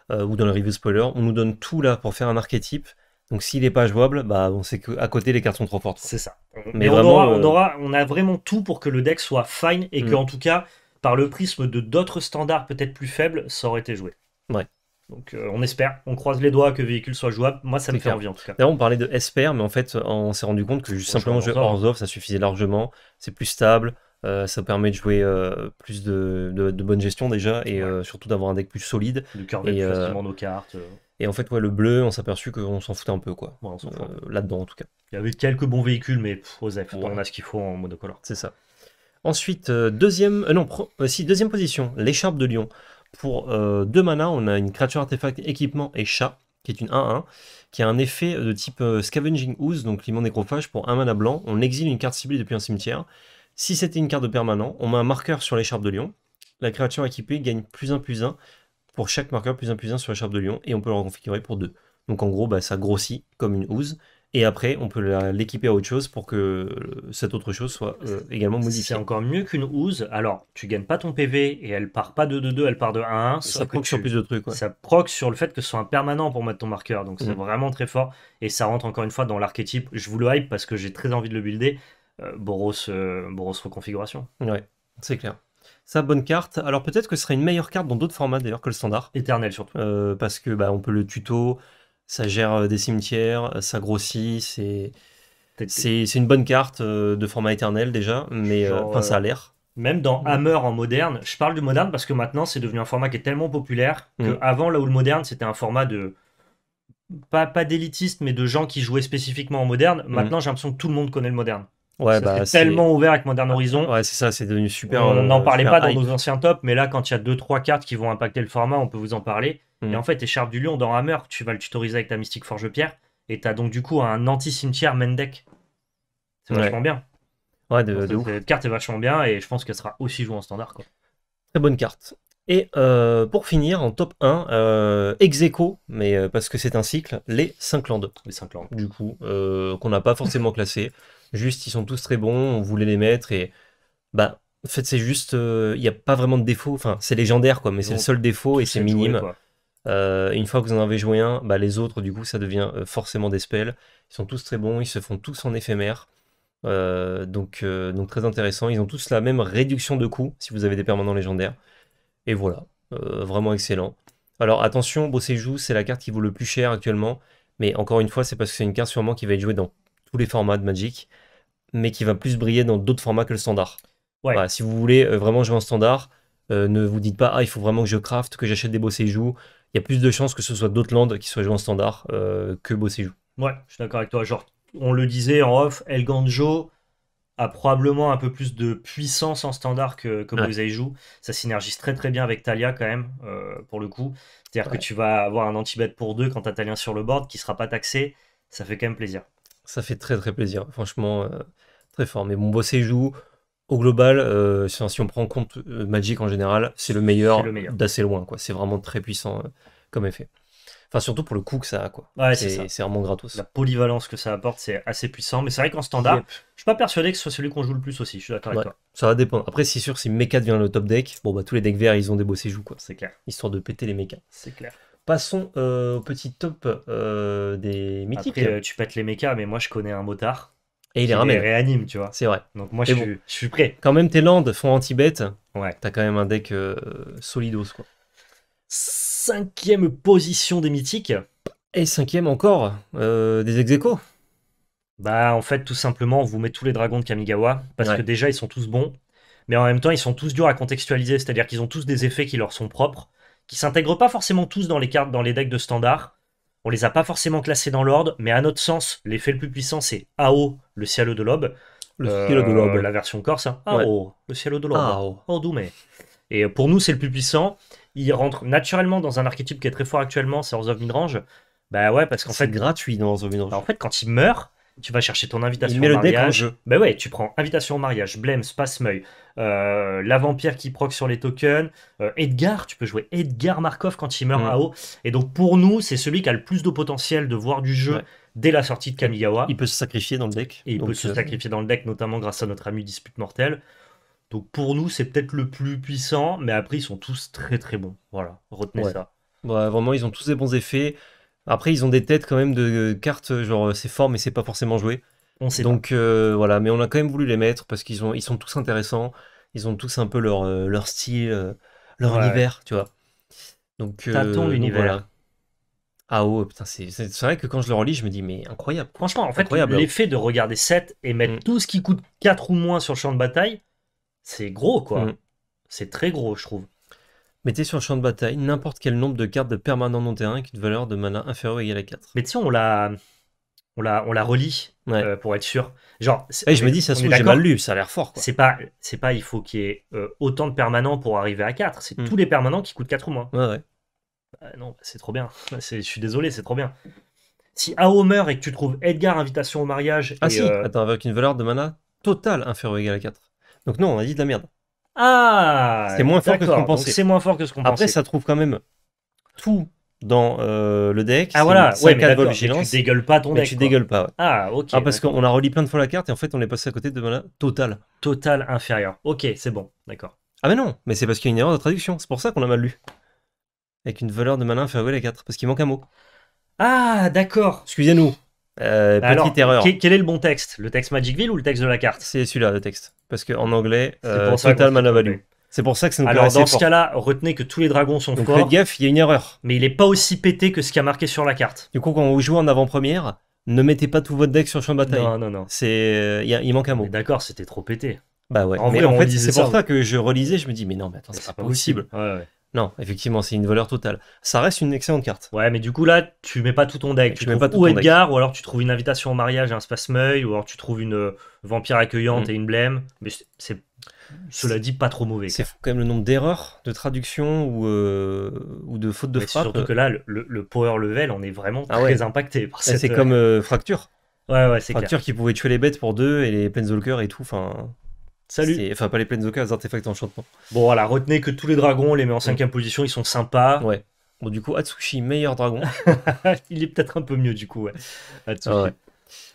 ou dans les reviews spoiler, on nous donne tout là pour faire un archétype. Donc s'il n'est pas jouable, bah bon, c'est qu'à côté les cartes sont trop fortes. C'est ça. Mais, vraiment, on, euh, aura, on, a vraiment tout pour que le deck soit fine et mm. que en tout cas, par le prisme de d'autres standards peut-être plus faibles, ça aurait été joué. Ouais. Donc euh, on espère, on croise les doigts que le véhicule soit jouable. Moi ça me fait envie en tout cas. D'ailleurs on parlait de espère, mais en fait on s'est rendu compte que simplement jouer hors off, ça suffisait largement. C'est plus stable, euh, ça permet de jouer euh, plus de, de, bonne gestion déjà et euh, surtout d'avoir un deck plus solide. De curver plus facilement nos cartes. Et en fait, ouais, le bleu, on s'est aperçu qu'on s'en foutait un peu, quoi. Là-dedans, en tout cas. Il y avait quelques bons véhicules, mais Osef, on a ce qu'il faut en monocolore. C'est ça. Ensuite, deuxième, non, deuxième position, l'écharpe de lion. Pour deux mana, on a une créature artefact équipement et chat qui est une 1-1, qui a un effet de type Scavenging Ooze, donc limon nécrophage, pour un mana blanc. On exile une carte ciblée depuis un cimetière. Si c'était une carte de permanent, on met un marqueur sur l'écharpe de lion. La créature équipée gagne plus 1 plus 1 pour chaque marqueur plus 1 plus 1 sur l'écharpe de lion et on peut le reconfigurer pour 2. Donc en gros, bah, ça grossit comme une houze, et après on peut l'équiper à autre chose pour que euh, cette autre chose soit euh, également modifiée. C'est encore mieux qu'une houze. Alors, tu gagnes pas ton PV et elle part pas de 2-2, elle part de 1-1. Ça proque sur plus de trucs. Ça proc sur le fait que ce soit un permanent pour mettre ton marqueur. Donc c'est mhm. vraiment très fort et ça rentre encore une fois dans l'archétype. Je vous le hype parce que j'ai très envie de le builder. Euh, euh, Boros, reconfiguration. Ouais, c'est clair. Ça, bonne carte. Alors peut-être que ce serait une meilleure carte dans d'autres formats d'ailleurs que le standard. Éternel surtout. Euh, parce que bah, on peut le tuto, ça gère des cimetières, ça grossit, c'est. C'est une bonne carte de format éternel déjà, mais enfin ça a l'air. Même dans mm. Hammer en moderne, je parle du moderne parce que maintenant c'est devenu un format qui est tellement populaire mm. que avant là où le moderne c'était un format de pas, pas d'élitistes mais de gens qui jouaient spécifiquement en moderne, mm. maintenant j'ai l'impression que tout le monde connaît le moderne. Ouais, bah, tellement ouvert avec Modern Horizon. Ouais, c'est ça, c'est devenu super. On euh, n'en parlait pas dans nos anciens tops, mais là, quand il y a 2-3 cartes qui vont impacter le format, on peut vous en parler. Mm. Et en fait, Écharpe du Lion dans Hammer, tu vas le tutoriser avec ta Mystique Forge Pierre, et as donc du coup un anti-cimetière main C'est vachement bien. Ouais, Cette carte est vachement bien, et je pense qu'elle sera aussi jouée en standard. Très bonne carte. Et euh, pour finir, en top 1, euh, ex mais euh, parce que c'est un cycle, les 5 landes. Les 5 landes. Du coup, qu'on n'a pas forcément classé. Juste, ils sont tous très bons, on voulait les mettre et bah en fait c'est juste, euh, il n'y a pas vraiment de défaut. Enfin, c'est légendaire quoi, mais c'est le seul défaut et c'est minime. Euh, une fois que vous en avez joué un, bah, les autres du coup ça devient euh, forcément des spells. Ils sont tous très bons, ils se font tous en éphémère. donc, donc très intéressant. Ils ont tous la même réduction de coût si vous avez des permanents légendaires. Et voilà, vraiment excellent. Alors attention, Joue, c'est la carte qui vaut le plus cher actuellement. Mais encore une fois, c'est parce que c'est une carte sûrement qui va être jouée dans tous les formats de Magic mais qui va plus briller dans d'autres formats que le standard. si vous voulez euh, vraiment jouer en standard, euh, ne vous dites pas ah il faut vraiment que je craft, que j'achète des beaux joue. Il y a plus de chances que ce soit d'autres landes qui soient jouées en standard euh, que Bossé joue. Ouais, je suis d'accord avec toi. Genre, on le disait en off, El Ganjo a probablement un peu plus de puissance en standard que, que ouais. joue. Ça synergise très très bien avec Talia quand même, pour le coup. C'est-à-dire que tu vas avoir un anti-bet pour deux quand t'as Talia sur le board qui sera pas taxé. Ça fait quand même plaisir. Ça fait très très plaisir, franchement, euh, très fort. Mais bon, Bossé bah, joue, au global, euh, si, on prend compte euh, Magic en général, c'est le meilleur, d'assez loin. quoi. C'est vraiment très puissant comme effet. Enfin, surtout pour le coût que ça a. quoi. c'est vraiment gratos. La polyvalence que ça apporte, c'est assez puissant. Mais c'est vrai qu'en standard, je je suis pas persuadé que ce soit celui qu'on joue le plus aussi. Je suis d'accord avec toi. Ça va dépendre. Après, c'est sûr, si Mecha devient le top deck, bon, bah tous les decks verts, ils ont des beaux séjours. quoi. C'est clair. Histoire de péter les Mecha. C'est clair. Passons euh, au petit top euh, des mythiques. Après, euh, tu pètes les mechas, mais moi je connais un motard. Et il les réanime, tu vois. C'est vrai. Donc moi je, suis, prêt. Quand même tes landes font anti bet Ouais. T'as quand même un deck solidos quoi. Cinquième position des mythiques. Et cinquième encore des exéco. Bah en fait tout simplement on vous met tous les dragons de Kamigawa parce que déjà ils sont tous bons mais en même temps ils sont tous durs à contextualiser, c'est-à-dire qu'ils ont tous des effets qui leur sont propres qui s'intègrent pas forcément tous dans les cartes, dans les decks de standard. On les a pas forcément classés dans l'ordre, mais à notre sens, l'effet le plus puissant, c'est AO, le ciel de l'aube. Le euh, ciel de euh, l'aube. La version corse, hein. AO, le ciel de l'aube. AO, oh, Et euh, pour nous, c'est le plus puissant. Il rentre naturellement dans un archétype qui est très fort actuellement, c'est Horse of Midrange. Bah ouais, parce qu'en fait. gratuit dans Horse of Midrange. en fait, quand il meurt, tu vas chercher ton invitation au mariage. Le ben deck ouais, tu prends invitation au mariage, blême, spasmeuil, euh, la vampire qui proc sur les tokens, euh, Edgar, tu peux jouer Edgar Markov quand il meurt à haut. Et donc pour nous, c'est celui qui a le plus de potentiel de voir du jeu. Dès la sortie de Kamigawa. Il peut se sacrifier dans le deck. Et il peut se euh, sacrifier dans le deck, notamment grâce à notre ami Dispute Mortel. Donc pour nous, c'est peut-être le plus puissant, mais après, ils sont tous très très bons. Voilà, retenez ça. Ouais, vraiment, ils ont tous des bons effets. Après, ils ont des têtes quand même de cartes, genre euh, c'est fort mais c'est pas forcément joué. On sait Donc euh, voilà, mais on a quand même voulu les mettre parce qu'ils ils sont tous intéressants, ils ont tous un peu leur, euh, leur style, leur univers, tu vois. Donc, euh, l'univers. Ah oh, putain, c'est vrai que quand je le relis, je me dis, mais incroyable. Franchement, en fait, l'effet de regarder 7 et mettre mm. tout ce qui coûte 4 ou moins sur le champ de bataille, c'est gros, quoi. Mm. C'est très gros, je trouve. Mettez sur le champ de bataille n'importe quel nombre de cartes de permanents non terrain qui une valeur de mana inférieure ou égale à 4. Mais tiens, on la, on la, on la relit euh, pour être sûr. Genre, je me dis, ça se trouve, j'ai mal lu, ça a l'air fort. C'est pas, pas, il faut qu'il y ait euh, autant de permanents pour arriver à 4. C'est hmm. tous les permanents qui coûtent 4 ou moins. Ouais, ouais. Bah, non, bah, c'est trop bien. Bah, je suis désolé, c'est trop bien. Si Ao meurt et que tu trouves Edgar invitation au mariage. Ah si, euh, attends, avec une valeur de mana totale inférieure ou égale à 4. Donc non, on a dit de la merde. Ah C'est moins fort que ce qu'on pensait. C'est moins fort que ce qu'on pensait. Après, ça trouve quand même tout dans euh, le deck. Ah voilà, ouais, cas de vigilance, mais tu dégueules pas ton Tu pas. Ah ok. Ah, parce qu'on a relié plein de fois la carte et en fait on est passé à côté de mana total. Total inférieur. Ok, c'est bon, d'accord. Ah mais non, mais c'est parce qu'il y a une erreur de traduction. C'est pour ça qu'on a mal lu. Avec une valeur de mana inférieure à 4, parce qu'il manque un mot. Ah d'accord. Excusez-nous. Euh, petite Alors, Quel est le bon texte Le texte Magicville ou le texte de la carte C'est celui-là, le texte. Parce qu'en anglais, euh, total mana value. C'est pour ça que ça nous Alors, dans ce cas-là, retenez que tous les dragons sont Donc, Faites gaffe, il y a une erreur. Mais il n'est pas aussi pété que ce qui a marqué sur la carte. Du coup, quand vous joue en avant-première, ne mettez pas tout votre deck sur champ de bataille. Non, non, non. C'est... Il, manque un mot. D'accord, c'était trop pété. Bah ouais. En mais en fait, c'est pour ça, que je relisais, je me dis, mais non, mais attends, c'est pas, possible. possible. Ouais, ouais. Non, effectivement, c'est une valeur totale. Ça reste une excellente carte. Ouais, mais du coup, là, tu mets pas tout ton deck. Tu, mets pas tout Edgar, ou alors tu trouves une invitation au mariage et un spasmeuil, ou alors tu trouves une euh, vampire accueillante mm. et une blême. Mais c'est, cela dit, pas trop mauvais. C'est quand même le nombre d'erreurs, de traduction ou, euh, ou de fautes de frappe. Surtout que là, le, power level, on est vraiment ah très impacté. Par cette... C'est comme euh, Fracture. Ouais, ouais, c'est Fracture qui pouvait tuer les bêtes pour deux et les Penzolker et tout. Enfin, Salut. Enfin, pas les plaines les artefacts d'enchantement. Bon, voilà, retenez que tous les dragons, on les met en cinquième mm. position, ils sont sympas. Ouais. Bon, du coup, Atsushi, meilleur dragon. Il est peut-être un peu mieux, du coup, ouais. Atsushi. Ah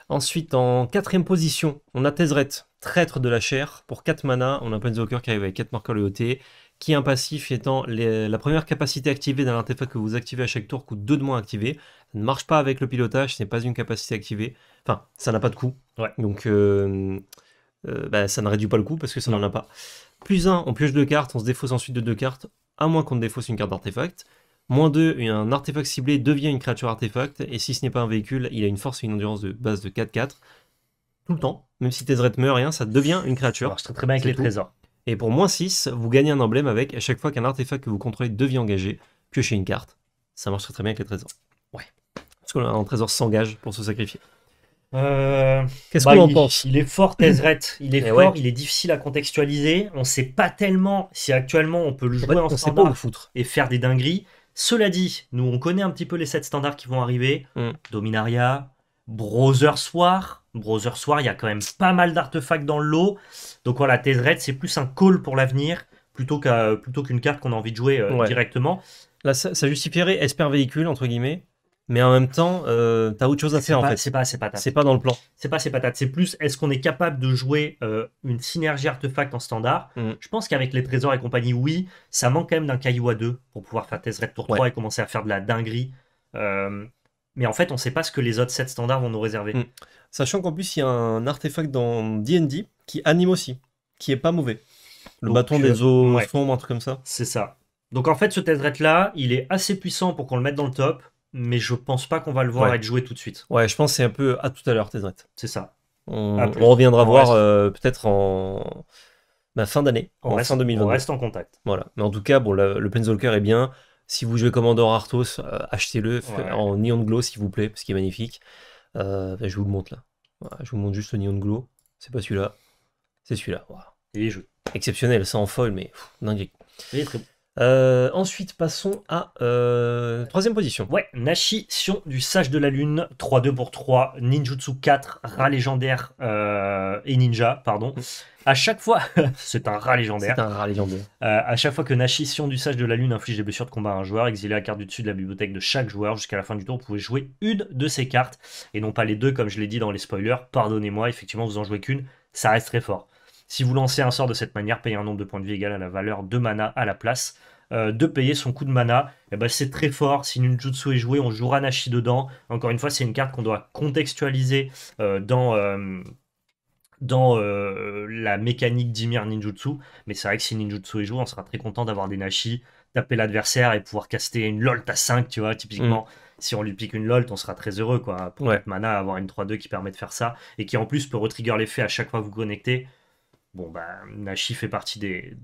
Ensuite, en quatrième position, on a Tezret, traître de la chair. Pour 4 mana, on a un Planeswalker qui arrive avec 4 marqueurs loyauté, qui un passif étant la première capacité activée d'un artefact que vous activez à chaque tour coûte 2 de moins activé. Ça ne marche pas avec le pilotage, ce n'est pas une capacité activée. Enfin, ça n'a pas de coût. Ouais. Donc, euh, euh, bah, ça ne réduit pas le coût parce que ça n'en a pas. Plus 1, on pioche deux cartes, on se défausse ensuite de deux cartes, à moins qu'on ne défausse une carte d'artefact. Moins 2, un artefact ciblé devient une créature artefact, et si ce n'est pas un véhicule, il a une force et une endurance de base de 4-4. Tout le temps, même si Tezret meurt, rien, ça devient une créature. ça marche très, bien avec les trésors. Et pour moins 6, vous gagnez un emblème avec, à chaque fois qu'un artefact que vous contrôlez devient engagé, piocher une carte. Ça marche très, très bien avec les trésors. Ouais. Parce qu'un trésor s'engage pour se sacrifier. Euh, Qu'est-ce que bah, qu'on pense Il est fort, Il est eh fort, il est difficile à contextualiser. On ne sait pas tellement si actuellement on peut le jouer en, et faire des dingueries. Cela dit, nous on connaît un petit peu les 7 standards qui vont arriver. Mm. Dominaria, Brother Soir. Brother Soir, il y a quand même pas mal d'artefacts dans le lot. Donc voilà, Tezret, c'est plus un call pour l'avenir plutôt qu'une carte qu'on a envie de jouer euh, directement. Là, ça, ça justifierait Esper Véhicule, entre guillemets mais en même temps, euh, t'as autre chose à faire en fait. C'est pas, c'est pas, c'est pas dans le plan. C'est pas, c'est patate. C'est plus, est-ce qu'on est capable de jouer euh, une synergie artefact en standard mm. Je pense qu'avec les trésors et compagnie, oui, ça manque quand même d'un caillou à deux pour pouvoir faire Tesseract Tour 3 et commencer à faire de la dinguerie. Euh, mais en fait, on sait pas ce que les autres 7 standards vont nous réserver. Mm. Sachant qu'en plus, il y a un artefact dans D&D qui anime aussi, qui est pas mauvais. Le bâton des eaux ouais. un truc comme ça. C'est ça. Donc en fait, ce Tesseract là, il est assez puissant pour qu'on le mette dans le top mais je pense pas qu'on va le voir être joué tout de suite. Ouais, je pense c'est un peu à tout à l'heure, Tedret. C'est ça. On, reviendra voir euh, peut-être en bah, fin d'année, en reste, On reste en contact. Voilà. Mais en tout cas, bon, le, le est bien. Si vous jouez Commandant Arthos, euh, achetez-le en Neon Glow, s'il vous plaît, parce qu'il est magnifique. Euh, bah, je vous le montre là. je vous montre juste le Neon Glow. C'est pas celui-là. C'est celui-là. Il est joué. Exceptionnel, ça en folle, mais dingue. Il très euh, ensuite, passons à euh, troisième position. Ouais, Nashi Sion du Sage de la Lune, 3-2 pour 3, Ninjutsu 4, Rat légendaire euh, et Ninja, pardon. À chaque fois, c'est un rat légendaire. C'est un légendaire. à chaque fois que Nashi Sion du Sage de la Lune inflige des blessures de combat à un joueur, exilé la carte du dessus de la bibliothèque de chaque joueur jusqu'à la fin du tour, vous pouvez jouer une de ces cartes et non pas les deux, comme je l'ai dit dans les spoilers. Pardonnez-moi, effectivement, vous en jouez qu'une, ça reste très fort. Si vous lancez un sort de cette manière, payez un nombre de points de vie égal à la valeur de mana à la place. Euh, de payer son coup de mana. Et eh ben, c'est très fort. Si Ninjutsu est joué, on jouera Nashi dedans. Encore une fois, c'est une carte qu'on doit contextualiser euh, dans. Euh, dans la mécanique d'Imir Ninjutsu, mais c'est vrai que si Ninjutsu est joué, on sera très content d'avoir des Nashi, taper l'adversaire et pouvoir caster une LOLT à 5, tu vois, typiquement. Mm. si on lui pique une LOLT, on sera très heureux quoi. Pour être mana, avoir une 3-2 qui permet de faire ça et qui en plus peut retrigger l'effet à chaque fois que vous connectez. Bon, ben, Nashi fait partie des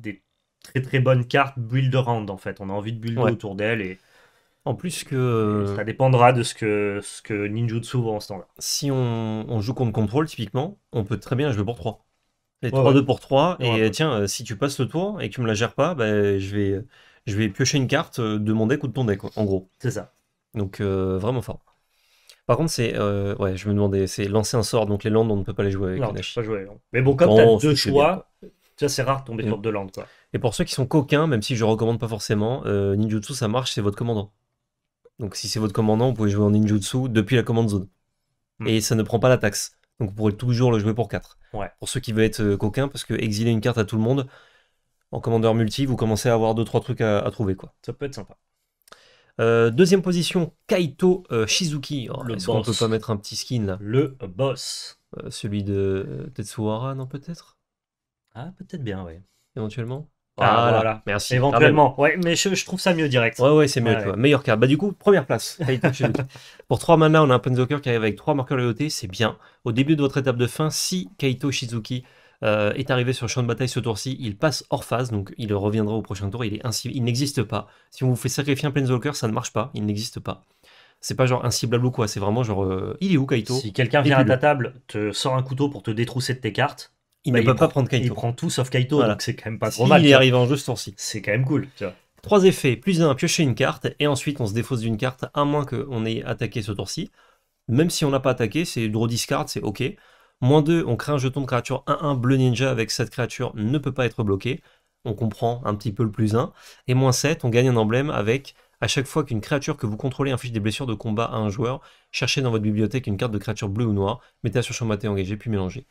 très très bonne carte build round en fait. On a envie de builder autour d'elle et. En plus que. Ça dépendra de ce que, ce que Ninjutsu en ce temps-là. Si on, joue contre contrôle, typiquement, on peut très bien jouer pour 3. Et 3, 2 pour 3. et tiens, euh, si tu passes le tour et que tu me la gères pas, ben je, vais, je vais piocher une carte euh, de mon deck ou de ton deck, en gros. C'est ça. Donc, euh, vraiment fort. Par contre, c'est. ouais, je me demandais, c'est lancer un sort, donc les landes, on ne peut pas les jouer avec pas Mais bon, comme tu as deux choix, ça c'est rare de tomber sur deux landes, quoi. Et pour ceux qui sont coquins, même si je recommande pas forcément, euh, ninjutsu ça marche, c'est votre commandant. Donc si c'est votre commandant, vous pouvez jouer en ninjutsu depuis la commande zone. Hmm. Et ça ne prend pas la taxe. Donc vous pourrez toujours le jouer pour 4. Pour ceux qui veulent être euh, coquins, parce que exiler une carte à tout le monde, en commandeur multi, vous commencez à avoir 2-3 trucs à, trouver. quoi. Ça peut être sympa. Euh, deuxième position, Kaito Shizuki. on oh, est peut pas mettre un petit skin là Le boss. celui de Tetsuhara, non peut-être Ah, peut-être bien, oui. Éventuellement ah, ah, merci. Éventuellement, ah, ben, ouais, mais je, trouve ça mieux direct. Ouais, ouais, c'est mieux, Meilleur carte. Bah, du coup, première place. Pour 3 mana, on a un Planeswalker qui arrive avec 3 marqueurs loyauté, c'est bien. Au début de votre étape de fin, si Kaito Shizuki euh, est arrivé sur le champ de bataille ce tour-ci, il passe hors phase, donc il reviendra au prochain tour, il est il n'existe pas. Si on vous fait sacrifier un Planeswalker, ça ne marche pas, il n'existe pas. C'est pas genre inciblable ou quoi, c'est vraiment genre, euh, il est où Kaito Si quelqu'un vient à ta table, te sort un couteau pour te détrousser de tes cartes, il bah, ne peut pas prendre Kaito. Il prend tout sauf Kaito, donc c'est quand même pas trop mal. Il arrive en jeu ce tour-ci. C'est quand même cool. Tu Trois effets, plus un, piocher une carte, et ensuite on se défausse d'une carte, à moins qu'on ait attaqué ce tour-ci. Même si on n'a pas attaqué, c'est draw discard, c'est OK. Moins 2, on crée un jeton de créature 1-1 bleu ninja avec cette créature ne peut pas être bloquée. On comprend un petit peu le plus 1. Et moins 7, on gagne un emblème avec à chaque fois qu'une créature que vous contrôlez inflige des blessures de combat à un joueur, cherchez dans votre bibliothèque une carte de créature bleue ou noire, mettez-la sur champ maté engagé puis mélangez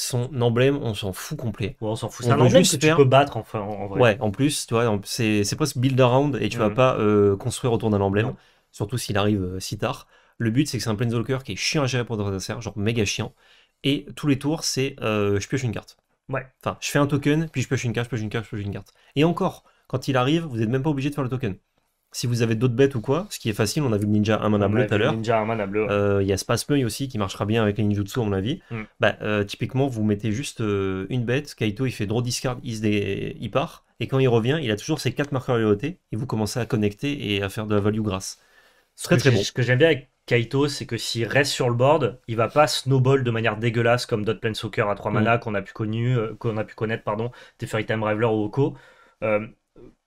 son emblème, on s'en fout complet. Ouais, on s'en fout. C'est un emblème que tu peux battre enfin, en, vrai. Ouais, en plus, tu vois, c'est presque build around et tu vas mm. pas euh, construire autour d'un emblème, surtout s'il arrive euh, si tard. Le but, c'est que c'est un Planeswalker qui est chiant à gérer pour des adversaires, genre méga chiant. Et tous les tours, c'est euh, je pioche une carte. Ouais. Enfin, je fais un token, puis je pioche une carte, je pioche une carte, je pioche une carte. Et encore, quand il arrive, vous n'êtes même pas obligé de faire le token si vous avez d'autres bêtes ou quoi, ce qui est facile, on a vu le ninja un mana bleu tout à l'heure. Euh, il y a Space Spasmeuil aussi qui marchera bien avec les ninjutsu à mon avis. Mm. Bah, euh, typiquement, vous mettez juste euh, une bête, Kaito il fait draw discard, il, il part, et quand il revient, il a toujours ses quatre marqueurs loyauté, et vous commencez à connecter et à faire de la value grâce. serait très bon. Ce que j'aime bien avec Kaito, c'est que s'il reste sur le board, il va pas snowball de manière dégueulasse comme d'autres soccer à 3 mm. mana qu'on a pu connu, qu'on a pu connaître pardon, Teferi Time Raveler ou Oko.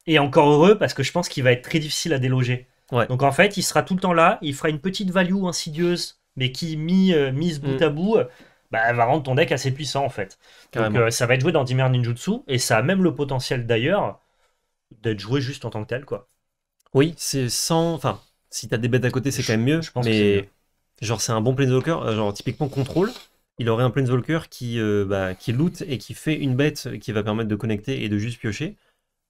Et encore heureux parce que je pense qu'il va être très difficile à déloger. Donc en fait, il sera tout le temps là, il fera une petite value insidieuse, mais qui, euh, mise bout mm. à bout, bah, va rendre ton deck assez puissant en fait. Donc euh, ça va être joué dans Dimmer Ninjutsu, et ça a même le potentiel d'ailleurs d'être joué juste en tant que tel. quoi. Oui, c'est sans. Enfin, si t'as des bêtes à côté, c'est quand même mieux. Je pense mais genre, c'est un bon Planeswalker, euh, genre typiquement contrôle. Il aurait un Planeswalker qui, bah, qui loot et qui fait une bête qui va permettre de connecter et de juste piocher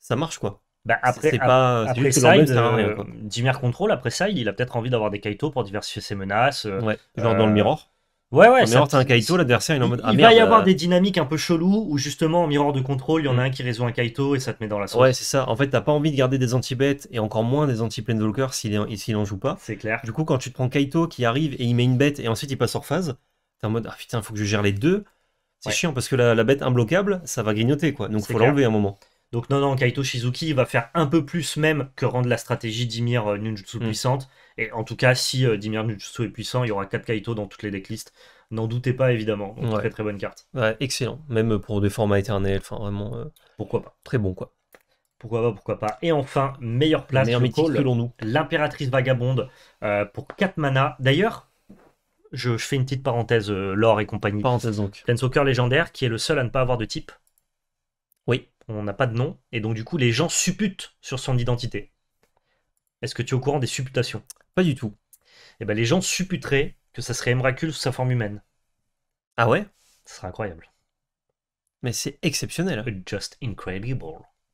ça marche quoi. Bah après, c'est pas après side, euh, Control, après Side, il a peut-être envie d'avoir des Kaito pour diversifier ses menaces. Euh, ouais, genre dans le euh, Mirror. Ouais, ouais. Mirror, t'as un Kaito, l'adversaire, il est en mode. Ah, il va y avoir des dynamiques un peu chelou où justement, en Mirror de contrôle, il y en a mm. un qui résout un Kaito et ça te met dans la sauce. Ouais, c'est ça. En fait, t'as pas envie de garder des anti-bêtes et encore moins des anti-Planeswalkers s'il en, joue pas. C'est clair. Du coup, quand tu te prends Kaito qui arrive et il met une bête et ensuite il passe hors phase, t'es en mode Ah putain, faut que je gère les deux. C'est chiant parce que la, la, bête imbloquable, ça va grignoter quoi. Donc faut l'enlever un moment. Donc non, non, Kaito Shizuki va faire un peu plus même que rendre la stratégie Dimir euh, nunjutsu mm. puissante. Et en tout cas, si euh, Dimir nunjutsu est puissant, il y aura 4 Kaito dans toutes les decklists. N'en doutez pas, évidemment. Donc, Très très bonne carte. Ouais, excellent. Même pour des formats éternels. Enfin, vraiment. Euh, pourquoi pas Très bon, quoi. Pourquoi pas, pourquoi pas. Et enfin, meilleure place, meilleur nous l'impératrice vagabonde pour 4 mana. D'ailleurs, je, fais une petite parenthèse, Lore et compagnie. Parenthèse donc. Tensoker légendaire, qui est le seul à ne pas avoir de type on n'a pas de nom, et donc du coup les gens supputent sur son identité. Est-ce que tu es au courant des supputations Pas du tout. Eh ben les gens supputeraient que ça serait Emrakul sous sa forme humaine. Ah ouais Ce serait incroyable. Mais c'est exceptionnel. Hein. Just incredible.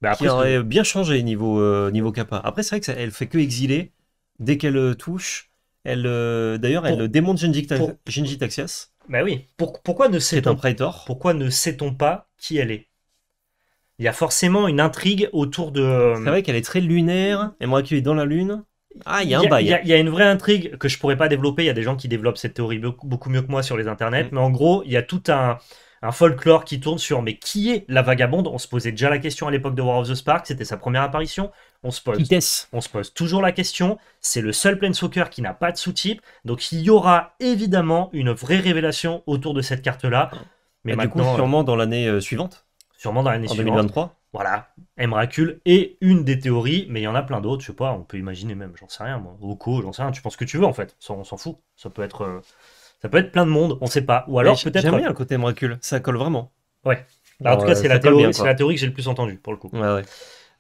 Bah, après, Qui aurait bien changé niveau, euh, niveau kappa. Après c'est vrai que elle fait que exiler dès qu'elle euh, touche. Elle, euh, d'ailleurs, elle démonte Genji, Bah oui. pourquoi ne sait Pourquoi ne sait-on pas qui elle est il y a forcément une intrigue autour de. Euh, C'est vrai qu'elle est très lunaire, et moi qui est dans la lune. Ah, il y a un bail. Il y, a une vraie intrigue que je pourrais pas développer. Il y a des gens qui développent cette théorie beaucoup mieux que moi sur les internets. Mm. Mais en gros, il y a tout un, folklore qui tourne sur mais qui est la vagabonde On se posait déjà la question à l'époque de War of the Spark. C'était sa première apparition. On se pose. On se pose toujours la question. C'est le seul Planeswalker qui n'a pas de sous-type. Donc il y aura évidemment une vraie révélation autour de cette carte-là. Ah. Mais maintenant, du coup, euh, sûrement dans l'année euh, suivante sûrement dans l'année suivante. 2023 Voilà, Emracul est une des théories, mais il y en a plein d'autres, je sais pas, on peut imaginer même, j'en sais rien, moi. Oko, j'en sais rien, tu penses que tu veux en fait, on s'en fout. Ça peut être euh, ça peut être plein de monde, on sait pas. Ou alors peut-être. J'aime bien le côté Emrakul, ça colle vraiment. Ouais. Bah, en tout cas, c'est la, théorie, la théorie que j'ai le plus entendu pour le coup. Ouais, ouais.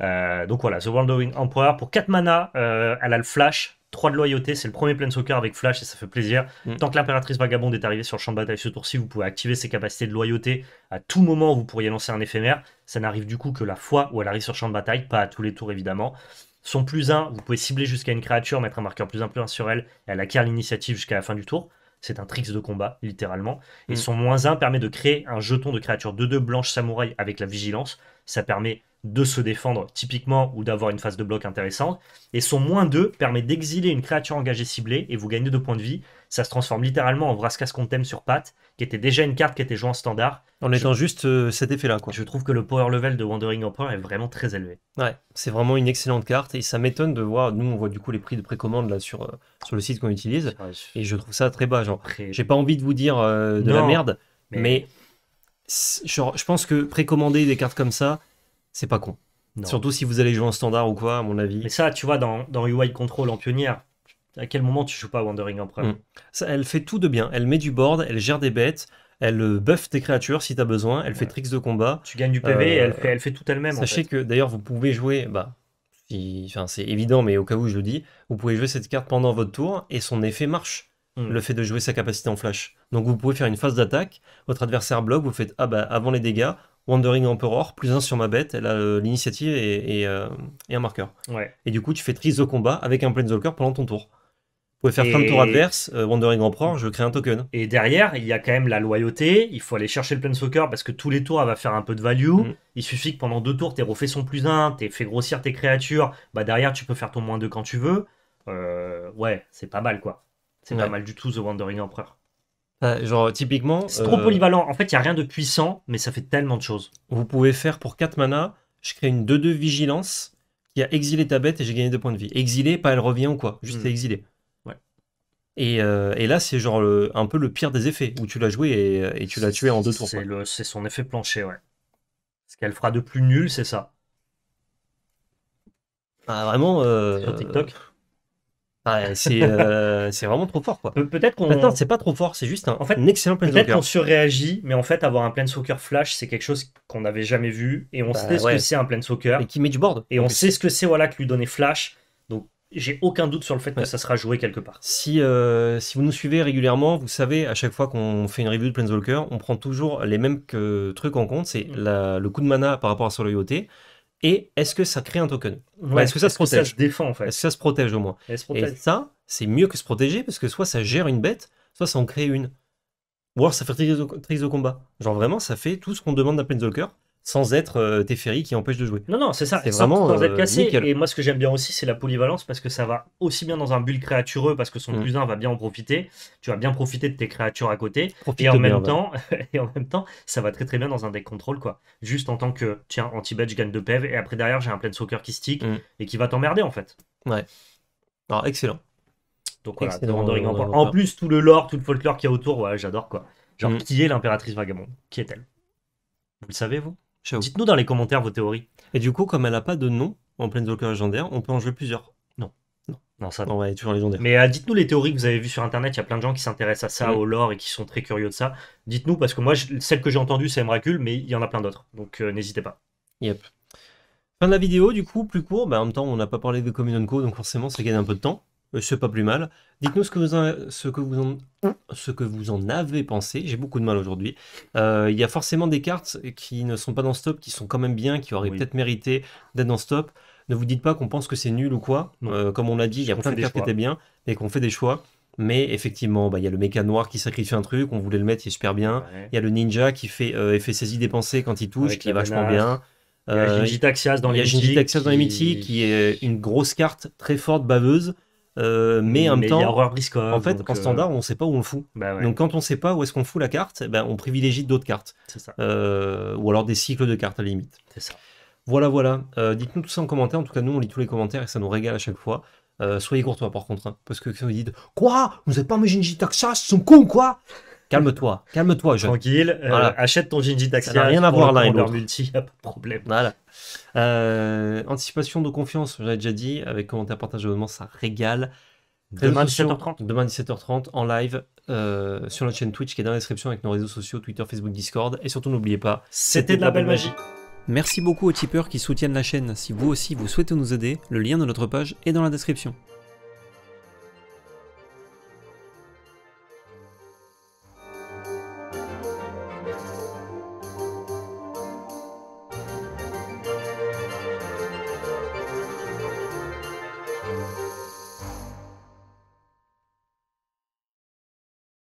Euh, donc voilà, The Wandering Emperor pour 4 mana, euh, elle a le flash, 3 de loyauté, c'est le premier plein soccer avec Flash et ça fait plaisir. Mm. Tant que l'impératrice vagabonde est arrivée sur le champ de bataille ce tour-ci, vous pouvez activer ses capacités de loyauté. À tout moment, vous pourriez lancer un éphémère. Ça n'arrive du coup que la fois où elle arrive sur le champ de bataille, pas à tous les tours évidemment. Son plus 1, vous pouvez cibler jusqu'à une créature, mettre un marqueur plus 1 plus 1 sur elle et elle acquiert l'initiative jusqu'à la fin du tour. C'est un tricks de combat, littéralement. Et mm. son moins 1 permet de créer un jeton de créature 2-2 blanche samouraï avec la vigilance. Ça permet de se défendre typiquement ou d'avoir une phase de bloc intéressante. Et son moins 2 permet d'exiler une créature engagée ciblée et vous gagnez 2 points de vie. Ça se transforme littéralement en Vraskas Contem sur Pat qui était déjà une carte qui était jouée en standard. En étant juste euh, cet effet-là. quoi. Je trouve que le power level de Wandering Emperor est vraiment très élevé. Ouais, c'est vraiment une excellente carte et ça m'étonne de voir. Nous, on voit du coup les prix de précommande là sur, euh, sur le site qu'on utilise et je trouve ça très bas. Genre, j'ai pas envie de vous dire euh, de la merde, mais, je pense que précommander des cartes comme ça, c'est pas con. Surtout si vous allez jouer en standard ou quoi, à mon avis. Mais ça, tu vois, dans, dans UI Control en pionnière, à quel moment tu joues pas Wandering en mmh. Elle fait tout de bien. Elle met du board, elle gère des bêtes, elle euh, buff des créatures si t'as besoin, elle fait tricks de combat. Tu gagnes du PV, elle, euh, fait, elle fait tout elle-même. Sachez que d'ailleurs, vous pouvez jouer, bah, si, c'est évident, mais au cas où je le dis, vous pouvez jouer cette carte pendant votre tour et son effet marche. Hmm. Le fait de jouer sa capacité en flash. Donc vous pouvez faire une phase d'attaque, votre adversaire bloque, vous faites ah bah avant les dégâts, Wandering Emperor, plus 1 sur ma bête, elle a euh, l'initiative euh, et, un marqueur. Et du coup, tu fais trise au combat avec un Planeswalker pendant ton tour. Vous pouvez faire fin de tours adverses, euh, Wandering Emperor, je crée un token. Et derrière, il y a quand même la loyauté, il faut aller chercher le Planeswalker parce que tous les tours, elle va faire un peu de value. Mm. Il suffit que pendant deux tours, t'aies refait son plus 1, t'aies fait grossir tes créatures, bah derrière, tu peux faire ton moins 2 quand tu veux. ouais, c'est pas mal quoi. C'est pas mal du tout, The Wandering Emperor genre, typiquement. C'est trop euh, polyvalent. En fait, il n'y a rien de puissant, mais ça fait tellement de choses. Vous pouvez faire pour 4 mana, je crée une 2-2 vigilance qui a exilé ta bête et j'ai gagné 2 points de vie. Exilé, pas elle revient ou quoi, juste hmm. exilé. Ouais. Euh, et, là, c'est genre un peu le pire des effets, où tu l'as joué et, tu l'as tué en deux tours. C'est son effet plancher, ouais. Ce qu'elle fera de plus nul, c'est ça. Ah, vraiment. Euh, Sur TikTok euh, c'est vraiment trop fort quoi. peut-être qu'on. Attends, c'est pas trop fort, c'est juste un, en fait, excellent planeswalker. Peut-être qu'on surréagit, mais en fait, avoir un planeswalker flash, c'est quelque chose qu'on n'avait jamais vu et on bah sait ce que c'est un planeswalker. Et qui met du board. Et on sait ce que c'est voilà que lui donner flash. Donc j'ai aucun doute sur le fait que ça sera joué quelque part. Si, euh, si vous nous suivez régulièrement, vous savez, à chaque fois qu'on fait une review de Planeswalker, on prend toujours les mêmes que, trucs en compte. C'est mm. le coup de mana par rapport à son loyauté, et est-ce que ça crée un token Est-ce que ça se protège ça se protège au moins Et ça, c'est mieux que se protéger parce que soit ça gère une bête, soit ça en crée une. Ou alors ça fait tricks de combat. Genre vraiment, ça fait tout ce qu'on demande d'un Planeswalker sans être ferries euh, qui empêchent de jouer. Non, non, c'est ça. C'est vraiment euh, Et moi, ce que j'aime bien aussi, c'est la polyvalence parce que ça va aussi bien dans un build créatureux parce que son mm. cousin va bien en profiter. Tu vas bien profiter de tes créatures à côté. et en même temps, et en même temps, ça va très très bien dans un deck contrôle quoi. Juste en tant que tiens, anti badge je gagne de PEV et après derrière, j'ai un plein soccer qui stick mm. et qui va t'emmerder en fait. Ouais. Alors, ah, excellent. Donc euh, en, plus, tout le lore, tout le folklore qu'il y a autour, ouais, j'adore quoi. Genre, mm. qui est l'impératrice vagabonde Qui est-elle Vous le savez, vous Dites-nous dans les commentaires vos théories. Et du coup, comme elle n'a pas de nom en pleine Planeswalker légendaire, on peut en jouer plusieurs. Non. Non, non ça va être toujours légendaire. Mais euh, dites-nous les théories que vous avez vues sur internet. Il y a plein de gens qui s'intéressent à ça, mm. au lore et qui sont très curieux de ça. Dites-nous parce que moi, celle que j'ai entendue, c'est Miracle, mais il y en a plein d'autres. Donc euh, n'hésitez pas. Yep. Fin de la vidéo, du coup, plus court. Bah, en même temps, on n'a pas parlé de Commune Co, donc forcément, ça gagne un peu de temps. Euh, c'est pas plus mal. Dites-nous ce, que vous en, ce, ce que vous en avez pensé. J'ai beaucoup de mal aujourd'hui. Euh, il y a forcément des cartes qui ne sont pas dans stop, qui sont quand même bien, qui auraient peut-être mérité d'être dans stop. Ne vous dites pas qu'on pense que c'est nul ou quoi. Euh, comme on l'a dit, il y a plein de cartes qui étaient bien et qu'on fait des choix. Mais effectivement, bah, il y a le méca noir qui sacrifie un truc, on voulait le mettre, il est super bien. Il y a le ninja qui fait saisie effet pensées quand il touche, qui est vachement bien. Il y a dans les mythiques. dans les qui est une grosse carte très forte, baveuse, euh, mais, en même temps, en fait, en euh, standard, on ne sait pas où on le fout. Bah donc quand on ne sait pas où est-ce qu'on fout la carte, eh ben, on privilégie d'autres cartes. Euh, ou alors des cycles de cartes à la limite. Voilà, voilà. Dites-nous tout ça en commentaire. En tout cas, nous, on lit tous les commentaires et ça nous régale à chaque fois. soyez courtois par contre, hein, parce que quand vous dites Quoi Vous n'avez pas imaginé Taxas Ils sont cons quoi calme-toi, calme-toi. Je... Tranquille, euh, achète ton Jinji Taxi. Ça a rien à voir là. il multi, pas de problème. Voilà. Euh, anticipation de confiance, j'avais déjà dit, avec commentaire, partage, abonnement, ça régale. Demain 17h30. Demain 17h30 en live euh, sur notre chaîne Twitch qui est dans la description avec nos réseaux sociaux, Twitter, Facebook, Discord. Et surtout, n'oubliez pas, c'était de la belle magie. Merci beaucoup aux tipeurs qui soutiennent la chaîne. Si vous aussi vous souhaitez nous aider, le lien de notre page est dans la description.